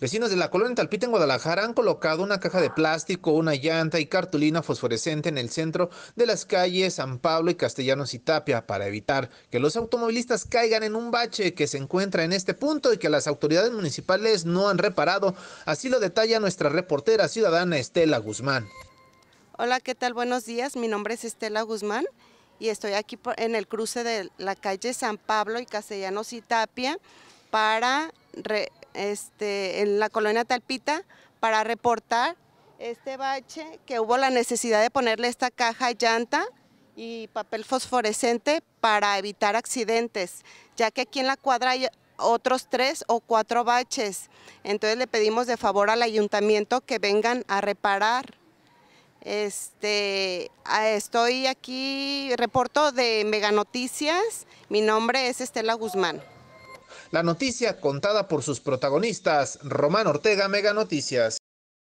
Vecinos de la colonia Talpita en Guadalajara han colocado una caja de plástico, una llanta y cartulina fosforescente en el centro de las calles San Pablo y Castellanos y Tapia para evitar que los automovilistas caigan en un bache que se encuentra en este punto y que las autoridades municipales no han reparado. Así lo detalla nuestra reportera ciudadana Estela Guzmán. Hola, ¿qué tal? Buenos días. Mi nombre es Estela Guzmán y estoy aquí en el cruce de la calle San Pablo y Castellanos y Tapia para este, en la colonia Talpita para reportar este bache que hubo la necesidad de ponerle esta caja llanta y papel fosforescente para evitar accidentes, ya que aquí en la cuadra hay otros tres o cuatro baches. Entonces le pedimos de favor al ayuntamiento que vengan a reparar. Este, estoy aquí, reporto de Mega Noticias. Mi nombre es Estela Guzmán. La noticia contada por sus protagonistas, Román Ortega, Mega Noticias.